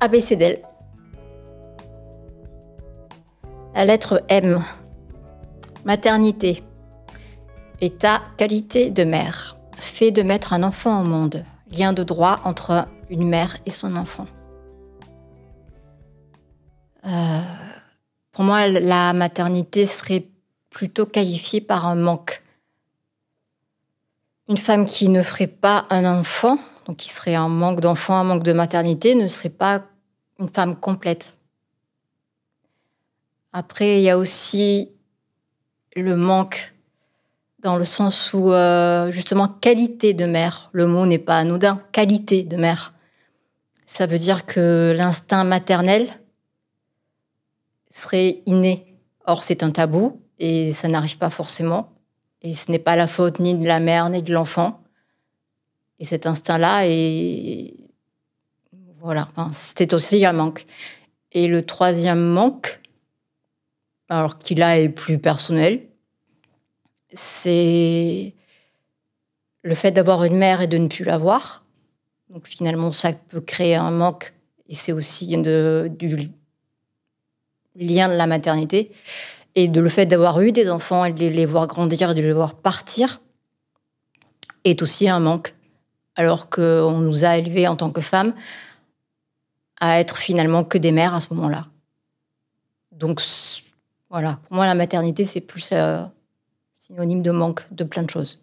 ABCDEL La lettre M. Maternité. État, qualité de mère. Fait de mettre un enfant au monde. Lien de droit entre une mère et son enfant. Euh, pour moi, la maternité serait plutôt qualifiée par un manque. Une femme qui ne ferait pas un enfant, donc qui serait un manque d'enfant, un manque de maternité, ne serait pas une femme complète. Après, il y a aussi le manque dans le sens où, euh, justement, qualité de mère, le mot n'est pas anodin, qualité de mère. Ça veut dire que l'instinct maternel serait inné. Or, c'est un tabou et ça n'arrive pas forcément et ce n'est pas la faute ni de la mère, ni de l'enfant. Et cet instinct-là, et voilà, c'était aussi un manque. Et le troisième manque, alors qu'il a est plus personnel, c'est le fait d'avoir une mère et de ne plus l'avoir. Donc finalement, ça peut créer un manque, et c'est aussi du lien de la maternité et de le fait d'avoir eu des enfants et de les voir grandir et de les voir partir est aussi un manque. Alors qu'on nous a élevés en tant que femmes à être finalement que des mères à ce moment-là. Donc voilà, pour moi la maternité c'est plus euh, synonyme de manque de plein de choses.